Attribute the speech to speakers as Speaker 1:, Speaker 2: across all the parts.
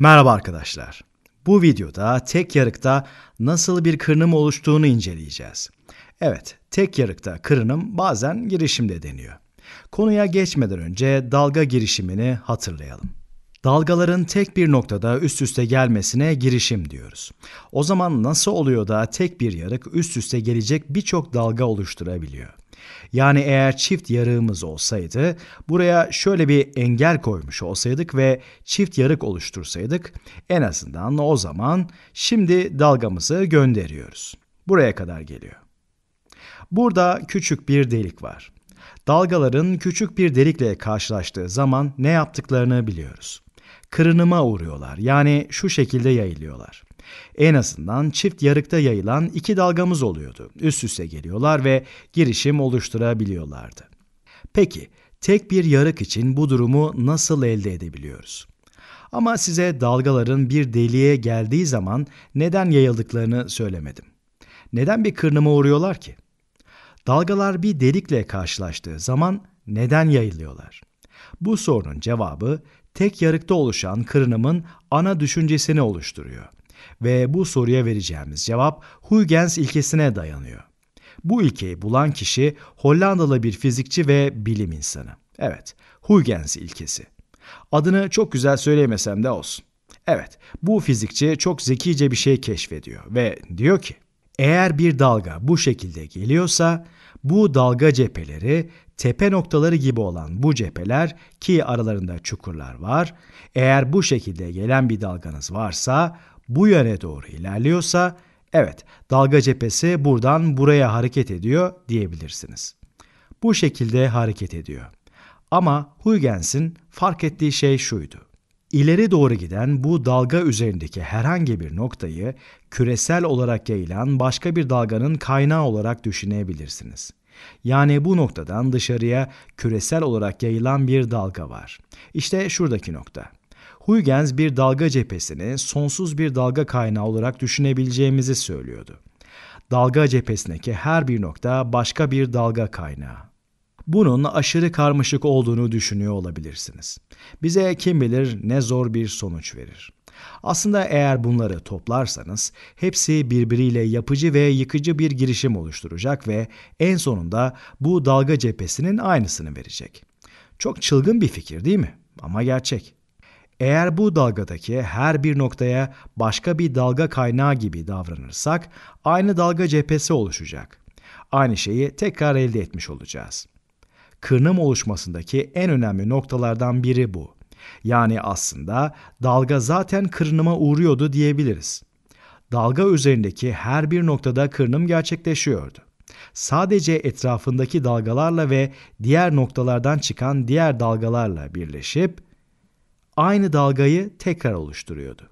Speaker 1: Merhaba arkadaşlar. Bu videoda tek yarıkta nasıl bir kırınım oluştuğunu inceleyeceğiz. Evet, tek yarıkta kırınım bazen girişimde deniyor. Konuya geçmeden önce dalga girişimini hatırlayalım. Dalgaların tek bir noktada üst üste gelmesine girişim diyoruz. O zaman nasıl oluyor da tek bir yarık üst üste gelecek birçok dalga oluşturabiliyor? Yani eğer çift yarığımız olsaydı, buraya şöyle bir engel koymuş olsaydık ve çift yarık oluştursaydık, en azından o zaman şimdi dalgamızı gönderiyoruz. Buraya kadar geliyor. Burada küçük bir delik var. Dalgaların küçük bir delikle karşılaştığı zaman ne yaptıklarını biliyoruz kırınıma uğruyorlar. Yani şu şekilde yayılıyorlar. En azından çift yarıkta yayılan iki dalgamız oluyordu. Üst üste geliyorlar ve girişim oluşturabiliyorlardı. Peki tek bir yarık için bu durumu nasıl elde edebiliyoruz? Ama size dalgaların bir deliğe geldiği zaman neden yayıldıklarını söylemedim. Neden bir kırınıma uğruyorlar ki? Dalgalar bir delikle karşılaştığı zaman neden yayılıyorlar? Bu sorunun cevabı tek yarıkta oluşan kırınımın ana düşüncesini oluşturuyor. Ve bu soruya vereceğimiz cevap Huygens ilkesine dayanıyor. Bu ilkeyi bulan kişi Hollandalı bir fizikçi ve bilim insanı. Evet, Huygens ilkesi. Adını çok güzel söyleyemesem de olsun. Evet, bu fizikçi çok zekice bir şey keşfediyor ve diyor ki, eğer bir dalga bu şekilde geliyorsa bu dalga cepheleri tepe noktaları gibi olan bu cepheler ki aralarında çukurlar var, eğer bu şekilde gelen bir dalganız varsa, bu yöne doğru ilerliyorsa, evet dalga cephesi buradan buraya hareket ediyor diyebilirsiniz. Bu şekilde hareket ediyor. Ama Huygens'in fark ettiği şey şuydu. İleri doğru giden bu dalga üzerindeki herhangi bir noktayı küresel olarak yayılan başka bir dalganın kaynağı olarak düşünebilirsiniz. Yani bu noktadan dışarıya küresel olarak yayılan bir dalga var. İşte şuradaki nokta. Huygens bir dalga cephesini sonsuz bir dalga kaynağı olarak düşünebileceğimizi söylüyordu. Dalga cephesindeki her bir nokta başka bir dalga kaynağı bunun aşırı karmaşık olduğunu düşünüyor olabilirsiniz. Bize kim bilir ne zor bir sonuç verir. Aslında eğer bunları toplarsanız hepsi birbiriyle yapıcı ve yıkıcı bir girişim oluşturacak ve en sonunda bu dalga cephesinin aynısını verecek. Çok çılgın bir fikir değil mi? Ama gerçek. Eğer bu dalgadaki her bir noktaya başka bir dalga kaynağı gibi davranırsak aynı dalga cephesi oluşacak. Aynı şeyi tekrar elde etmiş olacağız. Kırınım oluşmasındaki en önemli noktalardan biri bu. Yani aslında dalga zaten kırınıma uğruyordu diyebiliriz. Dalga üzerindeki her bir noktada kırınım gerçekleşiyordu. Sadece etrafındaki dalgalarla ve diğer noktalardan çıkan diğer dalgalarla birleşip aynı dalgayı tekrar oluşturuyordu.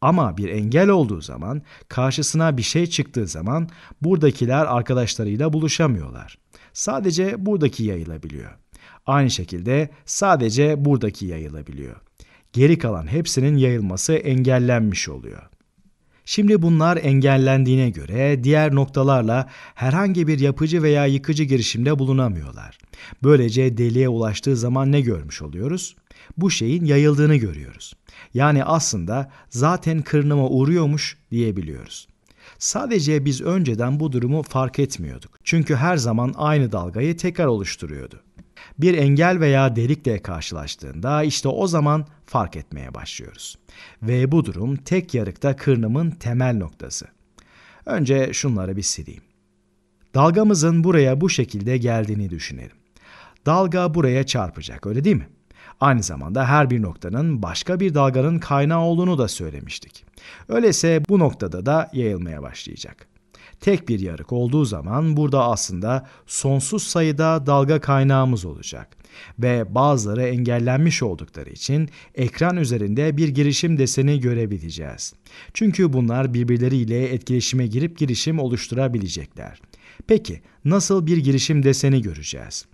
Speaker 1: Ama bir engel olduğu zaman, karşısına bir şey çıktığı zaman buradakiler arkadaşlarıyla buluşamıyorlar. Sadece buradaki yayılabiliyor. Aynı şekilde sadece buradaki yayılabiliyor. Geri kalan hepsinin yayılması engellenmiş oluyor. Şimdi bunlar engellendiğine göre diğer noktalarla herhangi bir yapıcı veya yıkıcı girişimde bulunamıyorlar. Böylece deliğe ulaştığı zaman ne görmüş oluyoruz? Bu şeyin yayıldığını görüyoruz. Yani aslında zaten kırınıma uğruyormuş diyebiliyoruz. Sadece biz önceden bu durumu fark etmiyorduk. Çünkü her zaman aynı dalgayı tekrar oluşturuyordu bir engel veya delikle karşılaştığında işte o zaman fark etmeye başlıyoruz. Ve bu durum tek yarıkta kırnımın temel noktası. Önce şunları bir sileyim. Dalgamızın buraya bu şekilde geldiğini düşünelim. Dalga buraya çarpacak öyle değil mi? Aynı zamanda her bir noktanın başka bir dalganın kaynağı olduğunu da söylemiştik. Öyleyse bu noktada da yayılmaya başlayacak tek bir yarık olduğu zaman burada aslında sonsuz sayıda dalga kaynağımız olacak ve bazıları engellenmiş oldukları için ekran üzerinde bir girişim deseni görebileceğiz. Çünkü bunlar birbirleriyle etkileşime girip girişim oluşturabilecekler. Peki nasıl bir girişim deseni göreceğiz?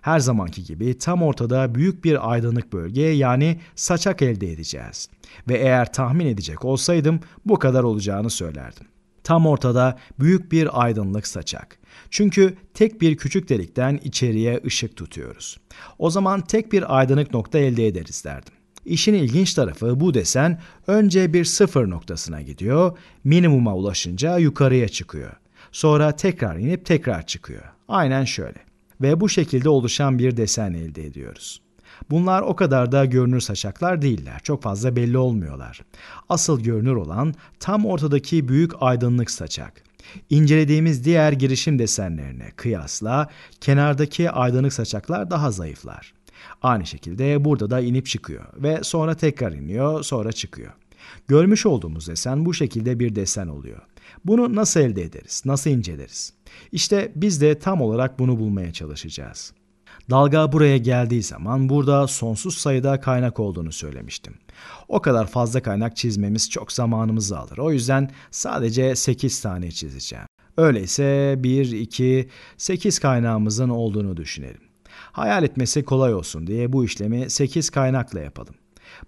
Speaker 1: Her zamanki gibi tam ortada büyük bir aydınlık bölge yani saçak elde edeceğiz. Ve eğer tahmin edecek olsaydım bu kadar olacağını söylerdim tam ortada büyük bir aydınlık saçak. Çünkü tek bir küçük delikten içeriye ışık tutuyoruz. O zaman tek bir aydınlık nokta elde ederiz derdim. İşin ilginç tarafı bu desen önce bir sıfır noktasına gidiyor, minimuma ulaşınca yukarıya çıkıyor. Sonra tekrar inip tekrar çıkıyor. Aynen şöyle. Ve bu şekilde oluşan bir desen elde ediyoruz. Bunlar o kadar da görünür saçaklar değiller. Çok fazla belli olmuyorlar. Asıl görünür olan tam ortadaki büyük aydınlık saçak. İncelediğimiz diğer girişim desenlerine kıyasla kenardaki aydınlık saçaklar daha zayıflar. Aynı şekilde burada da inip çıkıyor ve sonra tekrar iniyor, sonra çıkıyor. Görmüş olduğumuz desen bu şekilde bir desen oluyor. Bunu nasıl elde ederiz? Nasıl inceleriz? İşte biz de tam olarak bunu bulmaya çalışacağız. Dalga buraya geldiği zaman burada sonsuz sayıda kaynak olduğunu söylemiştim. O kadar fazla kaynak çizmemiz çok zamanımızı alır. O yüzden sadece 8 tane çizeceğim. Öyleyse 1, 2, 8 kaynağımızın olduğunu düşünelim. Hayal etmesi kolay olsun diye bu işlemi 8 kaynakla yapalım.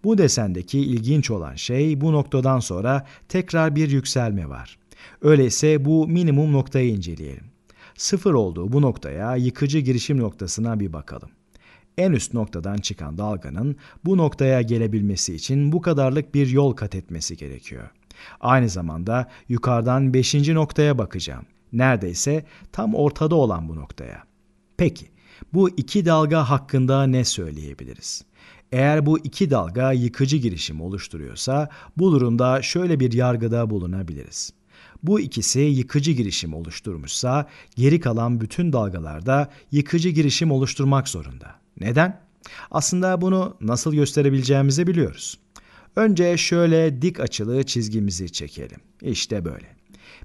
Speaker 1: Bu desendeki ilginç olan şey bu noktadan sonra tekrar bir yükselme var. Öyleyse bu minimum noktayı inceleyelim sıfır olduğu bu noktaya yıkıcı girişim noktasına bir bakalım. En üst noktadan çıkan dalganın bu noktaya gelebilmesi için bu kadarlık bir yol kat etmesi gerekiyor. Aynı zamanda yukarıdan 5. noktaya bakacağım. Neredeyse tam ortada olan bu noktaya. Peki bu iki dalga hakkında ne söyleyebiliriz? Eğer bu iki dalga yıkıcı girişim oluşturuyorsa bu durumda şöyle bir yargıda bulunabiliriz bu ikisi yıkıcı girişim oluşturmuşsa geri kalan bütün dalgalarda yıkıcı girişim oluşturmak zorunda. Neden? Aslında bunu nasıl gösterebileceğimizi biliyoruz. Önce şöyle dik açılı çizgimizi çekelim. İşte böyle.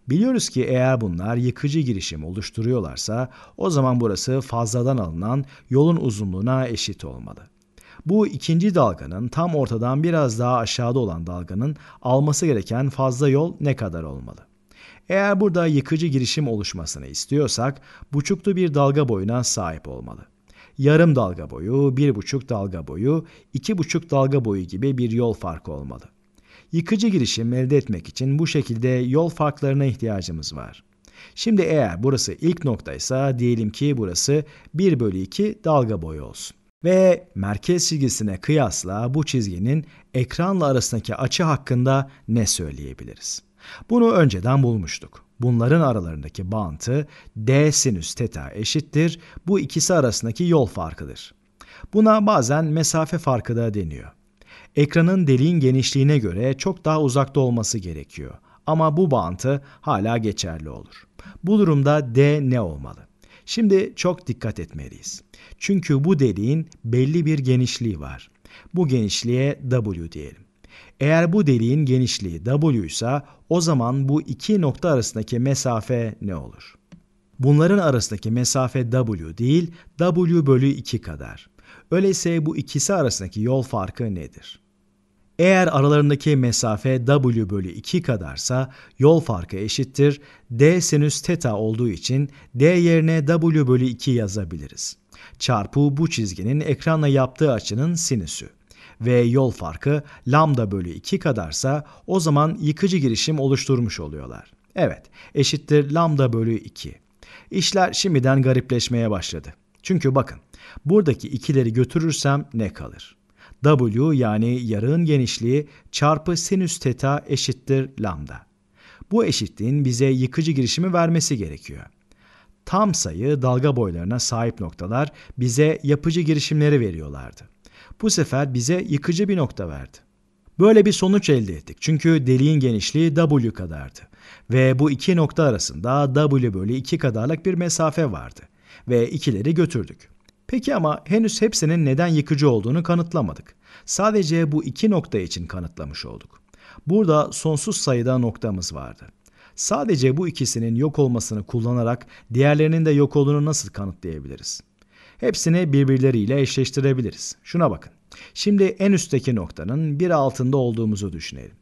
Speaker 1: Biliyoruz ki eğer bunlar yıkıcı girişim oluşturuyorlarsa o zaman burası fazladan alınan yolun uzunluğuna eşit olmalı. Bu ikinci dalganın tam ortadan biraz daha aşağıda olan dalganın alması gereken fazla yol ne kadar olmalı? Eğer burada yıkıcı girişim oluşmasını istiyorsak buçuklu bir dalga boyuna sahip olmalı. Yarım dalga boyu, bir buçuk dalga boyu, iki buçuk dalga boyu gibi bir yol farkı olmalı. Yıkıcı girişim elde etmek için bu şekilde yol farklarına ihtiyacımız var. Şimdi eğer burası ilk noktaysa diyelim ki burası 1 bölü 2 dalga boyu olsun. Ve merkez çizgisine kıyasla bu çizginin ekranla arasındaki açı hakkında ne söyleyebiliriz? Bunu önceden bulmuştuk. Bunların aralarındaki bağıntı d sinüs teta eşittir. Bu ikisi arasındaki yol farkıdır. Buna bazen mesafe farkı da deniyor. Ekranın deliğin genişliğine göre çok daha uzakta olması gerekiyor. Ama bu bağıntı hala geçerli olur. Bu durumda d ne olmalı? Şimdi çok dikkat etmeliyiz. Çünkü bu deliğin belli bir genişliği var. Bu genişliğe w diyelim. Eğer bu deliğin genişliği W ise o zaman bu iki nokta arasındaki mesafe ne olur? Bunların arasındaki mesafe W değil, W bölü 2 kadar. Öyleyse bu ikisi arasındaki yol farkı nedir? Eğer aralarındaki mesafe W bölü 2 kadarsa yol farkı eşittir. D sinüs teta olduğu için D yerine W bölü 2 yazabiliriz. Çarpı bu çizginin ekranla yaptığı açının sinüsü ve yol farkı lambda bölü 2 kadarsa o zaman yıkıcı girişim oluşturmuş oluyorlar. Evet, eşittir lambda bölü 2. İşler şimdiden garipleşmeye başladı. Çünkü bakın, buradaki ikileri götürürsem ne kalır? W yani yarığın genişliği çarpı sinüs teta eşittir lambda. Bu eşitliğin bize yıkıcı girişimi vermesi gerekiyor. Tam sayı dalga boylarına sahip noktalar bize yapıcı girişimleri veriyorlardı bu sefer bize yıkıcı bir nokta verdi. Böyle bir sonuç elde ettik çünkü deliğin genişliği W kadardı ve bu iki nokta arasında W bölü 2 kadarlık bir mesafe vardı ve ikileri götürdük. Peki ama henüz hepsinin neden yıkıcı olduğunu kanıtlamadık. Sadece bu iki nokta için kanıtlamış olduk. Burada sonsuz sayıda noktamız vardı. Sadece bu ikisinin yok olmasını kullanarak diğerlerinin de yok olduğunu nasıl kanıtlayabiliriz? Hepsini birbirleriyle eşleştirebiliriz. Şuna bakın. Şimdi en üstteki noktanın bir altında olduğumuzu düşünelim.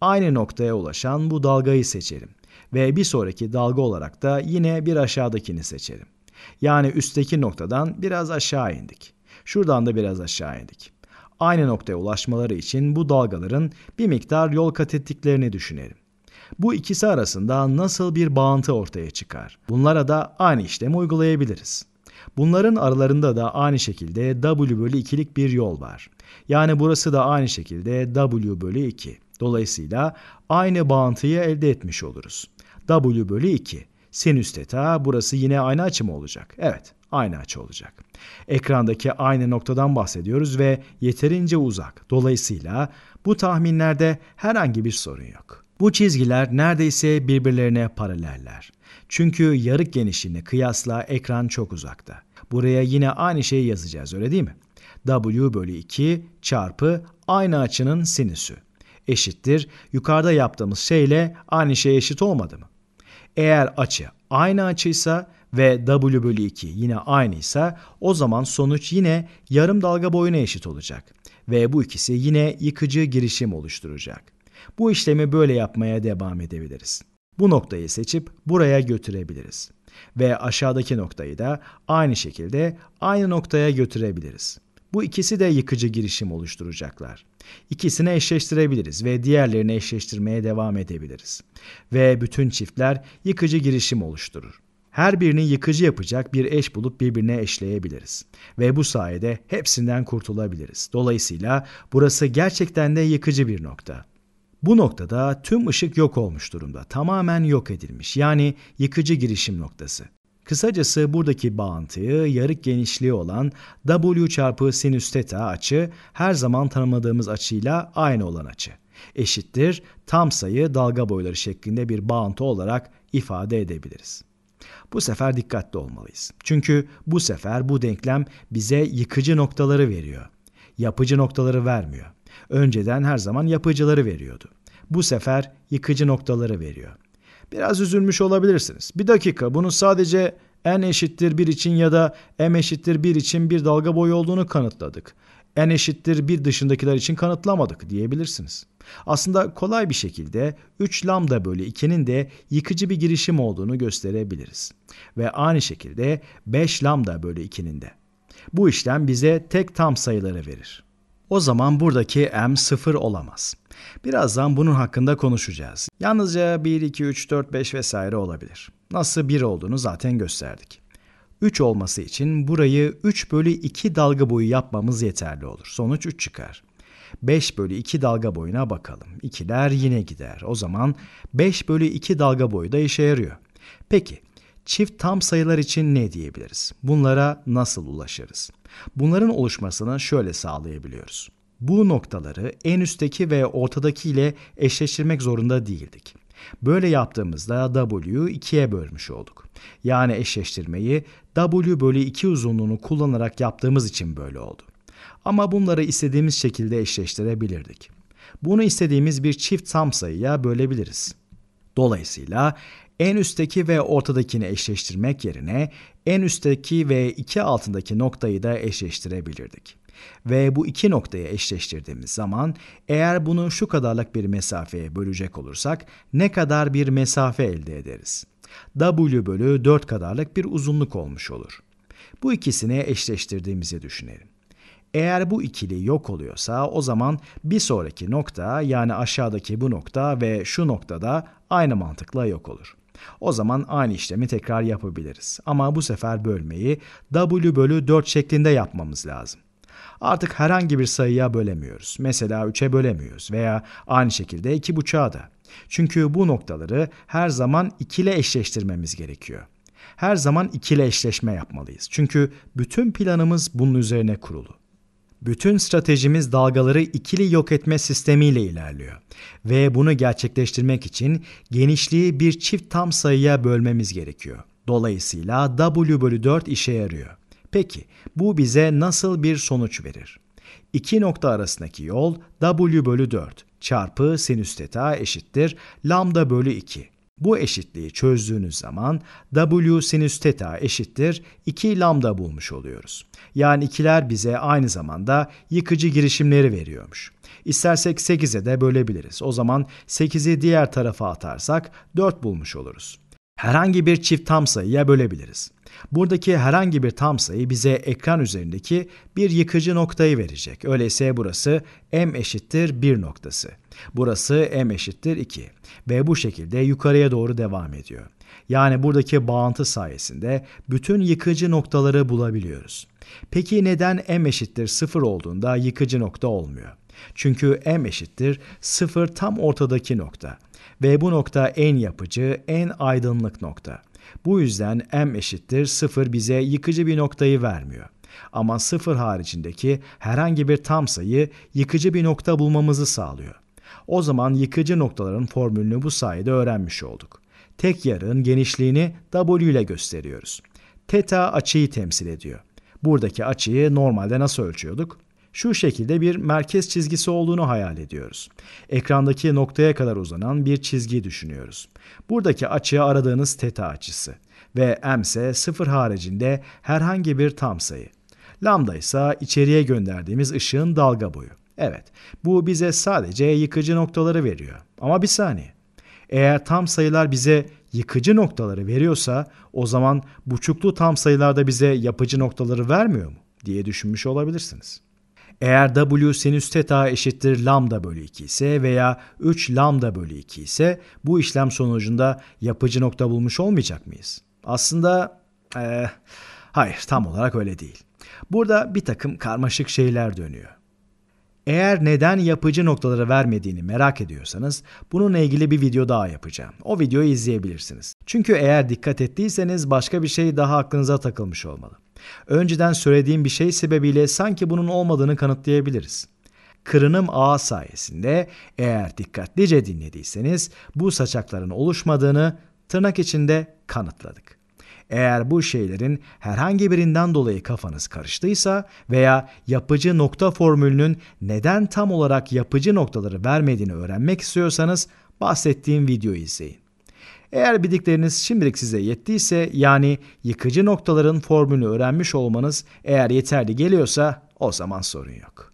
Speaker 1: Aynı noktaya ulaşan bu dalgayı seçelim ve bir sonraki dalga olarak da yine bir aşağıdakini seçelim. Yani üstteki noktadan biraz aşağı indik. Şuradan da biraz aşağı indik. Aynı noktaya ulaşmaları için bu dalgaların bir miktar yol kat ettiklerini düşünelim. Bu ikisi arasında nasıl bir bağıntı ortaya çıkar? Bunlara da aynı işlemi uygulayabiliriz. Bunların aralarında da aynı şekilde W bölü 2'lik bir yol var. Yani burası da aynı şekilde W bölü 2. Dolayısıyla aynı bağıntıyı elde etmiş oluruz. W bölü 2. Sinüs teta burası yine aynı açı mı olacak? Evet aynı açı olacak. Ekrandaki aynı noktadan bahsediyoruz ve yeterince uzak. Dolayısıyla bu tahminlerde herhangi bir sorun yok. Bu çizgiler neredeyse birbirlerine paraleller. Çünkü yarık genişliğine kıyasla ekran çok uzakta. Buraya yine aynı şeyi yazacağız öyle değil mi? W bölü 2 çarpı aynı açının sinüsü eşittir. Yukarıda yaptığımız şeyle aynı şey eşit olmadı mı? Eğer açı aynı açıysa ve W bölü 2 yine aynıysa o zaman sonuç yine yarım dalga boyuna eşit olacak. Ve bu ikisi yine yıkıcı girişim oluşturacak. Bu işlemi böyle yapmaya devam edebiliriz. Bu noktayı seçip buraya götürebiliriz. Ve aşağıdaki noktayı da aynı şekilde aynı noktaya götürebiliriz. Bu ikisi de yıkıcı girişim oluşturacaklar. İkisini eşleştirebiliriz ve diğerlerini eşleştirmeye devam edebiliriz. Ve bütün çiftler yıkıcı girişim oluşturur. Her birini yıkıcı yapacak bir eş bulup birbirine eşleyebiliriz. Ve bu sayede hepsinden kurtulabiliriz. Dolayısıyla burası gerçekten de yıkıcı bir nokta. Bu noktada tüm ışık yok olmuş durumda. Tamamen yok edilmiş. Yani yıkıcı girişim noktası. Kısacası buradaki bağıntıyı yarık genişliği olan W çarpı sinüs teta açı her zaman tanımladığımız açıyla aynı olan açı. Eşittir tam sayı dalga boyları şeklinde bir bağıntı olarak ifade edebiliriz. Bu sefer dikkatli olmalıyız. Çünkü bu sefer bu denklem bize yıkıcı noktaları veriyor. Yapıcı noktaları vermiyor. Önceden her zaman yapıcıları veriyordu. Bu sefer yıkıcı noktaları veriyor. Biraz üzülmüş olabilirsiniz. Bir dakika bunun sadece n eşittir 1 için ya da m eşittir 1 için bir dalga boyu olduğunu kanıtladık. n eşittir 1 dışındakiler için kanıtlamadık diyebilirsiniz. Aslında kolay bir şekilde 3 lambda bölü 2'nin de yıkıcı bir girişim olduğunu gösterebiliriz. Ve aynı şekilde 5 lambda bölü 2'nin de. Bu işlem bize tek tam sayıları verir o zaman buradaki m sıfır olamaz. Birazdan bunun hakkında konuşacağız. Yalnızca 1, 2, 3, 4, 5 vesaire olabilir. Nasıl 1 olduğunu zaten gösterdik. 3 olması için burayı 3 bölü 2 dalga boyu yapmamız yeterli olur. Sonuç 3 çıkar. 5 bölü 2 dalga boyuna bakalım. 2'ler yine gider. O zaman 5 bölü 2 dalga boyu da işe yarıyor. Peki çift tam sayılar için ne diyebiliriz? Bunlara nasıl ulaşırız? Bunların oluşmasını şöyle sağlayabiliyoruz. Bu noktaları en üstteki ve ortadaki ile eşleştirmek zorunda değildik. Böyle yaptığımızda W'yu ikiye bölmüş olduk. Yani eşleştirmeyi W bölü 2 uzunluğunu kullanarak yaptığımız için böyle oldu. Ama bunları istediğimiz şekilde eşleştirebilirdik. Bunu istediğimiz bir çift tam sayıya bölebiliriz. Dolayısıyla en üstteki ve ortadakini eşleştirmek yerine en üstteki ve iki altındaki noktayı da eşleştirebilirdik. Ve bu iki noktayı eşleştirdiğimiz zaman eğer bunu şu kadarlık bir mesafeye bölecek olursak ne kadar bir mesafe elde ederiz? W bölü 4 kadarlık bir uzunluk olmuş olur. Bu ikisini eşleştirdiğimizi düşünelim. Eğer bu ikili yok oluyorsa o zaman bir sonraki nokta yani aşağıdaki bu nokta ve şu noktada aynı mantıkla yok olur. O zaman aynı işlemi tekrar yapabiliriz. Ama bu sefer bölmeyi w bölü 4 şeklinde yapmamız lazım. Artık herhangi bir sayıya bölemiyoruz. Mesela 3'e bölemiyoruz veya aynı şekilde 2.5'a da. Çünkü bu noktaları her zaman 2 ile eşleştirmemiz gerekiyor. Her zaman 2 ile eşleşme yapmalıyız. Çünkü bütün planımız bunun üzerine kurulu. Bütün stratejimiz dalgaları ikili yok etme sistemiyle ilerliyor ve bunu gerçekleştirmek için genişliği bir çift tam sayıya bölmemiz gerekiyor. Dolayısıyla W bölü 4 işe yarıyor. Peki bu bize nasıl bir sonuç verir? İki nokta arasındaki yol W bölü 4 çarpı sinüs teta eşittir lambda bölü 2. Bu eşitliği çözdüğünüz zaman W sinüs teta eşittir 2 lambda bulmuş oluyoruz. Yani ikiler bize aynı zamanda yıkıcı girişimleri veriyormuş. İstersek 8'e de bölebiliriz. O zaman 8'i diğer tarafa atarsak 4 bulmuş oluruz herhangi bir çift tam sayıya bölebiliriz. Buradaki herhangi bir tam sayı bize ekran üzerindeki bir yıkıcı noktayı verecek. Öyleyse burası m eşittir 1 noktası. Burası m eşittir 2 ve bu şekilde yukarıya doğru devam ediyor. Yani buradaki bağıntı sayesinde bütün yıkıcı noktaları bulabiliyoruz. Peki neden m eşittir 0 olduğunda yıkıcı nokta olmuyor? Çünkü m eşittir 0 tam ortadaki nokta. Ve bu nokta en yapıcı, en aydınlık nokta. Bu yüzden m eşittir 0 bize yıkıcı bir noktayı vermiyor. Ama 0 haricindeki herhangi bir tam sayı yıkıcı bir nokta bulmamızı sağlıyor. O zaman yıkıcı noktaların formülünü bu sayede öğrenmiş olduk. Tek yarığın genişliğini W ile gösteriyoruz. Teta açıyı temsil ediyor. Buradaki açıyı normalde nasıl ölçüyorduk? şu şekilde bir merkez çizgisi olduğunu hayal ediyoruz. Ekrandaki noktaya kadar uzanan bir çizgi düşünüyoruz. Buradaki açıya aradığınız teta açısı ve m ise sıfır haricinde herhangi bir tam sayı. Lambda ise içeriye gönderdiğimiz ışığın dalga boyu. Evet, bu bize sadece yıkıcı noktaları veriyor. Ama bir saniye. Eğer tam sayılar bize yıkıcı noktaları veriyorsa o zaman buçuklu tam sayılar da bize yapıcı noktaları vermiyor mu diye düşünmüş olabilirsiniz. Eğer W sinüs teta eşittir lambda bölü 2 ise veya 3 lambda bölü 2 ise bu işlem sonucunda yapıcı nokta bulmuş olmayacak mıyız? Aslında ee, hayır tam olarak öyle değil. Burada bir takım karmaşık şeyler dönüyor. Eğer neden yapıcı noktaları vermediğini merak ediyorsanız bununla ilgili bir video daha yapacağım. O videoyu izleyebilirsiniz. Çünkü eğer dikkat ettiyseniz başka bir şey daha aklınıza takılmış olmalı. Önceden söylediğim bir şey sebebiyle sanki bunun olmadığını kanıtlayabiliriz. Kırınım ağı sayesinde eğer dikkatlice dinlediyseniz bu saçakların oluşmadığını tırnak içinde kanıtladık. Eğer bu şeylerin herhangi birinden dolayı kafanız karıştıysa veya yapıcı nokta formülünün neden tam olarak yapıcı noktaları vermediğini öğrenmek istiyorsanız bahsettiğim videoyu izleyin. Eğer bildikleriniz şimdilik size yettiyse yani yıkıcı noktaların formülünü öğrenmiş olmanız eğer yeterli geliyorsa o zaman sorun yok.